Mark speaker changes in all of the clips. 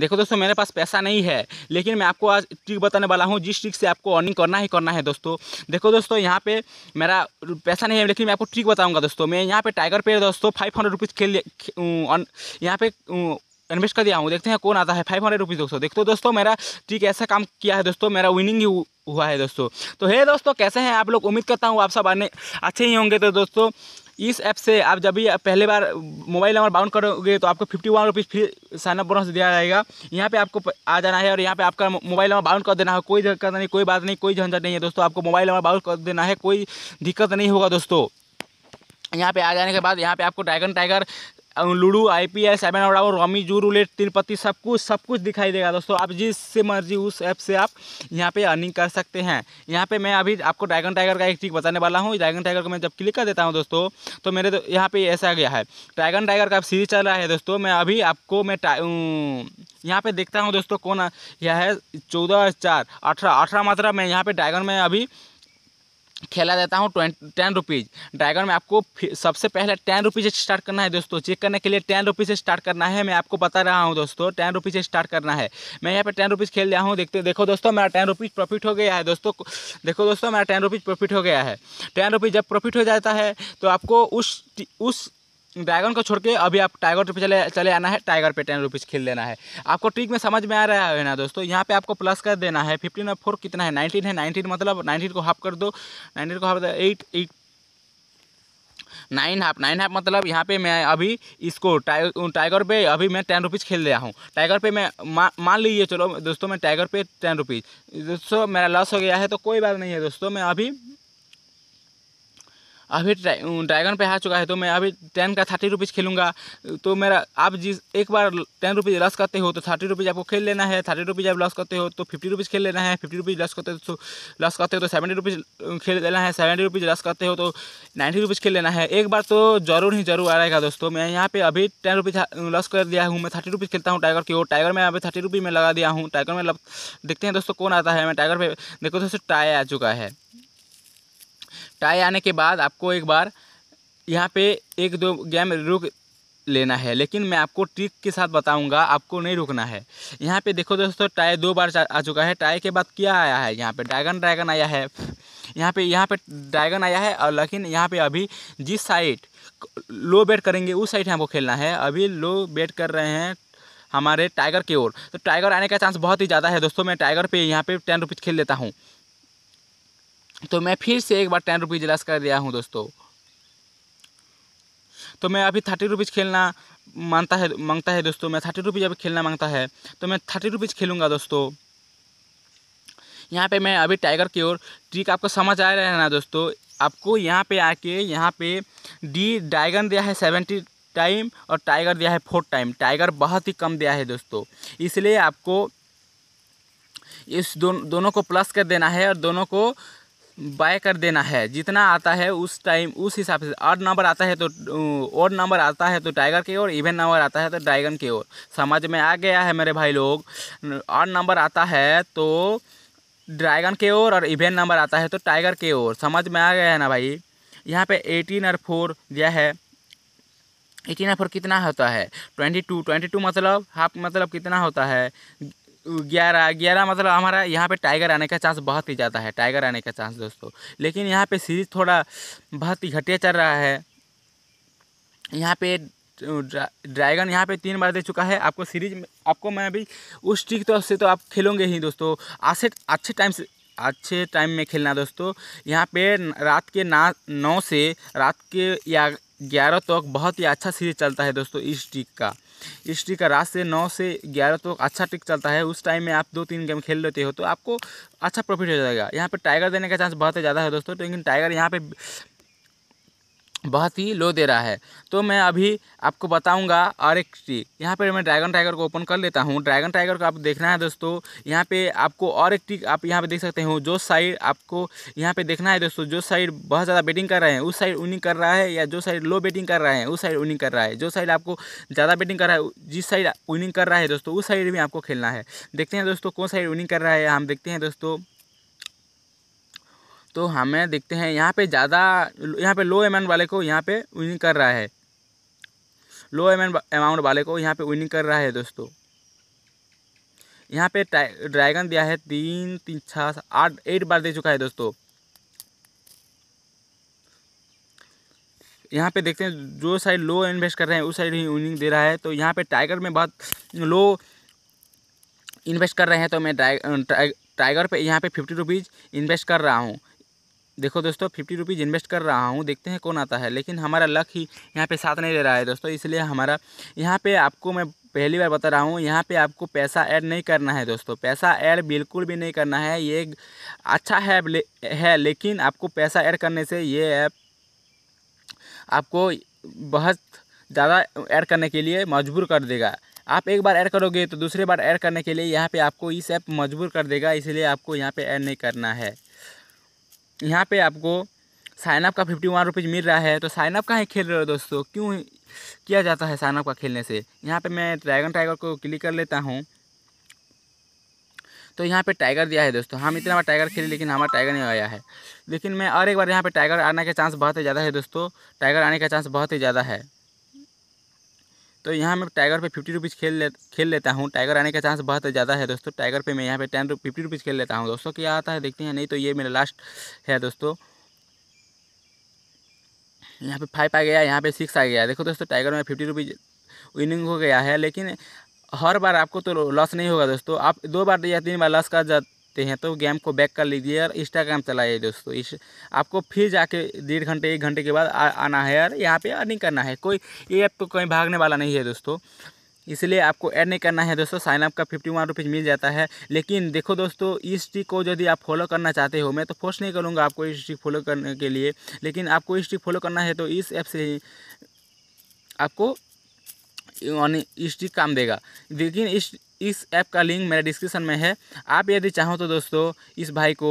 Speaker 1: देखो दोस्तों मेरे पास पैसा नहीं है लेकिन मैं आपको आज ट्रिक बताने वाला हूँ जिस ट्रिक से आपको अर्निंग करना ही करना है दोस्तों देखो दोस्तों यहाँ पे मेरा पैसा नहीं है लेकिन मैं आपको ट्रिक बताऊँगा दोस्तों मैं यहाँ पे टाइगर पे दोस्तों फाइव हंड्रेड रुपीज़ खेल यहाँ पे इन्वेस्ट कर दिया हूँ देखते हैं कौन आता है फाइव हंड्रेड रुपीज़ दोस्तों देखते हो दोस्तों मेरा ट्रिक ऐसा काम किया है दोस्तों मेरा विनिंग ही हुआ है दोस्तों तो हे दोस्तों कैसे हैं आप लोग उम्मीद करता हूँ आप सब आने अच्छे ही होंगे तो दोस्तों इस ऐप से आप जब भी पहले बार मोबाइल नंबर बाउंड करोगे तो आपको fifty one rupees free sign up bonus दिया जाएगा यहाँ पे आपको आ जाना है और यहाँ पे आपका मोबाइल नंबर बाउंड कर देना है कोई दिक्कत नहीं कोई बात नहीं कोई झंझट नहीं है दोस्तों आपको मोबाइल नंबर बाउंड कर देना है कोई दिक्कत नहीं होगा दोस्तों यहाँ पे आ जाने के बाद यहाँ पे आपको dragon tiger Ludo I P S seven और रॉमी जू रूलेट तिरुपति सब कुछ सब कुछ दिखाई देगा दोस्तों आप जिससे मर्जी उस ऐप से आप यहाँ पे अर्निंग कर सकते हैं यहाँ पे मैं अभी आपको ड्रैगन टाइगर का एक चीज़ बताने वाला हूँ ड्रैगन टाइगर को मैं जब क्लिक कर देता हूँ दोस्तों तो मेरे तो यहाँ पे ऐसा गया है ड्रैगन टाइगर का सीरीज चल रहा है दोस्तों मैं अभी आपको मैं यहाँ पे देखता हूँ दोस्तों कौन यह है चौदह चार अठारह अठारह मात्रा में यहाँ पे ड्रैगन में अभी खेला देता हूँ ट्वेंट टेन रुपीज़ ड्रैगन में आपको सबसे पहले टेन रुपीज़ से स्टार्ट करना है दोस्तों चेक करने के लिए टेन रुपीज़ से स्टार्ट करना है मैं आपको बता रहा हूँ दोस्तों टेन रुपीज़ से स्टार्ट करना है मैं यहाँ पे टेन रुपीज़ खेल रहा हूँ देखते देखो दोस्तों मेरा टेन रुपीज़ प्रॉफिट हो गया है दोस्तों देखो दोस्तों मेरा टेन रुपीज़ प्रॉफिट हो गया है टेन रुपीज़ जब प्रॉफिट हो जाता है तो आपको उस उस ड्रैगन को छोड़ के अभी आप टाइगर पे चले चले आना है टाइगर पे टेन रुपीज़ खेल लेना है आपको ट्रिक में समझ में आ रहा है ना दोस्तों यहाँ पे आपको प्लस कर देना है फिफ्टीन और फोर कितना है नाइनटीन है नाइनटीन मतलब नाइनटीन को हाफ कर दो नाइनटीन को हाफ दो eight eight nine half nine half मतलब यहाँ पे मैं अभी इसको टाइगर टाइगर पे अभी मैं टेन रुपीज़ खेल रहा हूँ टाइगर पे मैं मान लीजिए चलो दोस्तों मैं टाइगर पे टेन रुपीज़ दोस्तों मेरा लॉस हो गया है तो कोई बात नहीं है दोस्तों मैं अभी अभी ड्रैगन पे आ चुका है तो मैं अभी टेन का थर्टी रुपीज़ खेलूँगा तो मेरा आप जिस एक बार टेन रुपीज़ लॉस करते हो तो थर्टी रुपीज़ आपको खेल लेना है थर्टी रुपीज़ आप लॉस करते हो तो फिफ्टी रुपीज़ खेल लेना है फिफ्टी रुपीज़ लॉस करते हो तो लॉस करते हो तो सेवेंटी रुपीज़ खेल लेना है सेवेंटी रुपीज़ लॉस करते हो तो नाइन्टी रुपीज़ खेल लेना है एक बार तो जरूर ही जरूर आ रहेगा दोस्तों मैं यहाँ पर अभी टेन रुपीज़ लॉस कर दिया हूँ मैं थर्टी रुपीज़ खेलता हूँ टाइगर की ओर टाइगर में अभी थर्टी रुपीज़ में लगा दिया हूँ टाइगर में मतलब देखते हैं दोस्तों कौन आता है मैं टाइगर पर देखो दोस्तों टाई आ चुका है टाई आने के बाद आपको एक बार यहाँ पे एक दो गेम रुक लेना है लेकिन मैं आपको ट्रिक के साथ बताऊंगा आपको नहीं रुकना है यहाँ पे देखो दोस्तों टाई दो बार आ चुका है टाई के बाद क्या आया है यहाँ पे ड्रैगन ड्रैगन आया है यहाँ पे यहाँ पे ड्रैगन आया है और लेकिन यहाँ पे अभी जिस साइड लो बैट करेंगे उस साइड हमको खेलना है अभी लो बैट कर रहे हैं हमारे टाइगर की ओर तो टाइगर आने का चांस बहुत ही ज़्यादा है दोस्तों मैं टाइगर पर यहाँ पर टेन रुपीज़ खेल लेता हूँ तो मैं फिर से एक बार टेन रुपीज़ लेस कर दिया हूँ दोस्तों तो मैं अभी थर्टी रुपीज़ खेलना मानता है मांगता है दोस्तों मैं थर्टी रुपीज़ अभी खेलना मांगता है तो मैं थर्टी रुपीज़ खेलूँगा दोस्तों यहाँ पे मैं अभी टाइगर की ओर ट्रिक आपको समझ आ रहा है ना दोस्तों आपको यहाँ पे आके यहाँ पे डी ड्रैगन दिया है सेवेंटी टाइम और टाइगर दिया है फोर टाइम टाइगर बहुत ही कम दिया है दोस्तों इसलिए आपको इस दो, दोनों को प्लस कर देना है और दोनों को बाय कर देना है जितना आता है उस टाइम उस हिसाब से और नंबर आता है तो और uh, नंबर आता है तो टाइगर की ओर इवन नंबर आता है तो ड्रैगन के ओर समझ में आ गया है मेरे भाई लोग और नंबर आता है तो ड्रैगन के ओर और इवेंट नंबर आता है तो टाइगर के ओर समझ में आ गया है ना भाई यहाँ पे एटीन और फोर दिया है एटीन और फोर कितना होता है ट्वेंटी टू ट्वेंटी टू मतलब हाफ मतलब कितना होता है ग्यारह ग्यारह मतलब हमारा यहाँ पे टाइगर आने का चांस बहुत ही ज़्यादा है टाइगर आने का चांस दोस्तों लेकिन यहाँ पे सीरीज थोड़ा बहुत ही घटिया चल रहा है यहाँ पे ड्रैगन यहाँ पे तीन बार दे चुका है आपको सीरीज में आपको मैं अभी उस ट्रिक तो से तो आप खेलोगे ही दोस्तों आसे अच्छे टाइम से अच्छे टाइम में खेलना दोस्तों यहाँ पे रात के ना नौ से रात के या ग्यारह तक तो बहुत ही अच्छा सीरीज चलता है दोस्तों इस ट्रिक का स्ट्री का रात से नौ से ग्यारह तो अच्छा टिक चलता है उस टाइम में आप दो तीन गेम खेल लेते हो तो आपको अच्छा प्रॉफिट हो जाएगा यहाँ पर टाइगर देने का चांस बहुत ही ज़्यादा है दोस्तों तो लेकिन टाइगर यहाँ पर बहुत ही लो दे रहा है तो मैं अभी आपको बताऊंगा आर एक्स टी यहाँ पर मैं ड्रैगन टाइगर को ओपन कर लेता हूँ ड्रैगन टाइगर को आप देखना है दोस्तों यहाँ पे आपको और एक टी आप यहाँ पे देख सकते हो जो साइड आपको यहाँ पे देखना है दोस्तों जो साइड बहुत ज़्यादा बेटिंग कर रहे हैं उस साइड उनिंग कर रहा है या जो साइड लो बेटिंग कर रहे हैं उस साइड उनिंग कर रहा है जो साइड आपको ज़्यादा बेटिंग कर रहा है जिस साइड विनिंग कर रहा है दोस्तों उस साइड भी आपको खेलना है देखते हैं दोस्तों कौन साइड विनिंग कर रहा है हम देखते हैं दोस्तों तो हमें देखते हैं यहाँ पे ज़्यादा यहाँ पे लो अमाउंट वाले को यहाँ पे विनिंग कर रहा है लो अमाउंट वाले को यहाँ पे विनिंग कर रहा है दोस्तों यहाँ पे ड्रैगन दिया है तीन तीन छः आठ एट बार दे चुका है दोस्तों यहाँ पे देखते हैं जो साइड लो इन्वेस्ट कर रहे हैं उस साइड ही विनिंग दे रहा है तो यहाँ पे टाइगर में बहुत लो इन्वेस्ट कर रहे हैं तो मैं टाइगर पे यहाँ पे फिफ्टी रुपीज़ इन्वेस्ट कर रहा हूँ देखो दोस्तों फिफ्टी रुपीज़ इन्वेस्ट कर रहा हूँ देखते हैं कौन आता है लेकिन हमारा लक ही यहाँ पे साथ नहीं दे रहा है दोस्तों इसलिए हमारा यहाँ पे आपको मैं पहली बार बता रहा हूँ यहाँ पे आपको पैसा ऐड नहीं करना है दोस्तों पैसा ऐड बिल्कुल भी नहीं करना है ये अच्छा है ले, है लेकिन आपको पैसा ऐड करने से ये ऐप आपको बहुत ज़्यादा ऐड करने के लिए मजबूर कर देगा आप एक बार ऐड करोगे तो दूसरे बार ऐड करने के लिए यहाँ पे आपको इस ऐप मजबूर कर देगा इसलिए आपको यहाँ पे ऐड नहीं करना है यहाँ पे आपको साइनअप का फिफ्टी वन रुपीज़ मिल रहा है तो साइनअप का ही खेल रहे हो दोस्तों क्यों किया जाता है साइनअप का खेलने से यहाँ पे मैं ड्रैगन टाइगर को क्लिक कर लेता हूँ तो यहाँ पे टाइगर दिया है दोस्तों हम इतना बार टाइगर खेले लेकिन हमारा टाइगर नहीं आया है लेकिन मैं और एक बार यहाँ पर टाइगर आने का चांस बहुत ही ज़्यादा है दोस्तों टाइगर आने का चांस बहुत ही ज़्यादा है तो यहाँ मैं टाइगर पे फिफ्टी रुपीज़ खेल ले खेल लेता हूँ टाइगर आने का चांस बहुत ज़्यादा है दोस्तों टाइगर पे मैं यहाँ पे टेन फिफ्टी रुपीज़ खेल लेता हूँ दोस्तों क्या आता है देखते हैं नहीं तो ये मेरा लास्ट है दोस्तों यहाँ पे फाइव आ गया यहाँ पे सिक्स आ गया देखो दोस्तों टाइगर में फिफ्टी रुपीज़ विनिंग हो गया है लेकिन हर बार आपको तो लॉस नहीं होगा दोस्तों आप दो बार या तीन बार लॉस का सकते हैं तो गेम को बैक कर लीजिए और इंस्टाग्राम चलाइए दोस्तों इस आपको फिर जाके डेढ़ घंटे एक घंटे के बाद आ, आना है यार यहाँ पे अर्निंग करना है कोई ये ऐप तो कहीं भागने वाला नहीं है दोस्तों इसलिए आपको ऐड नहीं करना है दोस्तों साइनअप का फिफ्टी वन रुपीज़ मिल जाता है लेकिन देखो दोस्तों इस ट्रिक को यदि आप फॉलो करना चाहते हो मैं तो फोर्स नहीं करूँगा आपको इस ट्रिक फॉलो करने के लिए लेकिन आपको इस ट्रिक फॉलो करना है तो इस ऐप से आपको इस ट्रिक काम देगा लेकिन इस इस ऐप का लिंक मेरा डिस्क्रिप्शन में है आप यदि चाहो तो दोस्तों इस भाई को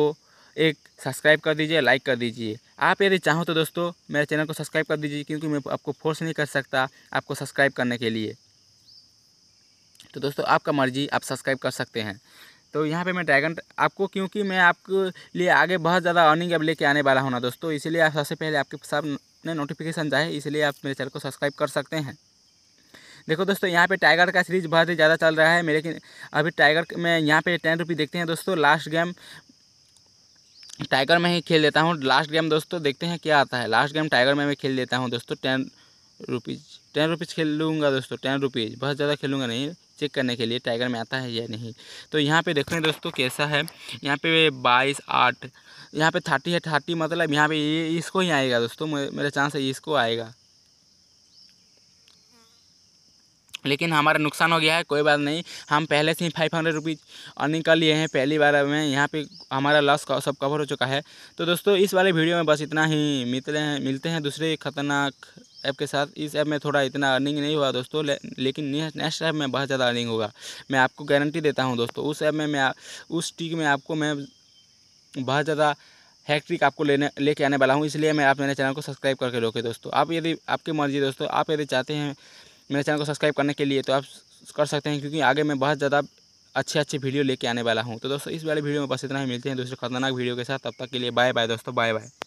Speaker 1: एक सब्सक्राइब कर दीजिए लाइक कर दीजिए आप यदि चाहो तो दोस्तों मेरे चैनल को सब्सक्राइब कर दीजिए क्योंकि मैं आपको फोर्स नहीं कर सकता आपको सब्सक्राइब करने के लिए तो दोस्तों आपका मर्जी आप सब्सक्राइब कर सकते हैं तो यहाँ पे मैं ड्रैगन आपको क्योंकि मैं आपके लिए आगे बहुत ज़्यादा अर्निंग अब लेके आने वाला हूँ ना दोस्तों इसीलिए आप सबसे पहले आपके सामने नोटिफिकेशन जाए इसलिए आप मेरे चैनल को सब्सक्राइब कर सकते हैं देखो दोस्तों यहाँ पे टाइगर का सीरीज बहुत ही ज़्यादा चल रहा है मेरे अभी टाइगर में यहाँ पे टेन रुपी देखते हैं दोस्तों लास्ट गेम टाइगर में ही खेल लेता हूँ लास्ट गेम दोस्तों देखते हैं क्या आता है लास्ट गेम टाइगर में मैं खेल लेता हूँ दोस्तों टेन रुपीज़ टेन रुपीज़ खेल लूँगा दोस्तों टेन रुपीज़ बहुत ज़्यादा खेलूँगा नहीं चेक करने के लिए टाइगर में आता है या नहीं तो यहाँ पे देख हैं दोस्तों कैसा है यहाँ पे बाईस आठ यहाँ पे थर्टी है थर्टी मतलब यहाँ पे ये इसको ही आएगा दोस्तों मेरा चांस है इसको आएगा लेकिन हमारा नुकसान हो गया है कोई बात नहीं हम पहले से ही फाइव हंड्रेड रुपीज़ अर्निंग कर लिए हैं पहली बार में यहाँ पे हमारा लॉस सब कवर हो चुका है तो दोस्तों इस वाले वीडियो में बस इतना ही मिलते हैं मिलते हैं दूसरे खतरनाक ऐप के साथ इस ऐप में थोड़ा इतना अर्निंग नहीं हुआ दोस्तों ले, लेकिन नेक्स्ट ऐप में बहुत ज़्यादा अर्निंग होगा मैं आपको गारंटी देता हूँ दोस्तों उस ऐप में मैं उस टीक में आपको मैं बहुत ज़्यादा हैक्ट्रिक आपको लेने लेके आने वाला हूँ इसलिए मैं आप मेरे चैनल को सब्सक्राइब करके रोके दोस्तों आप यदि आपकी मर्जी दोस्तों आप यदि चाहते हैं मेरे चैनल को सब्सक्राइब करने के लिए तो आप कर सकते हैं क्योंकि आगे मैं बहुत ज़्यादा अच्छे अच्छे वीडियो लेके आने वाला हूँ तो दोस्तों इस वाले वीडियो में बस इतना ही मिलते हैं दूसरे खतरनाक वीडियो के साथ तब तक के लिए बाय बाय दोस्तों बाय बाय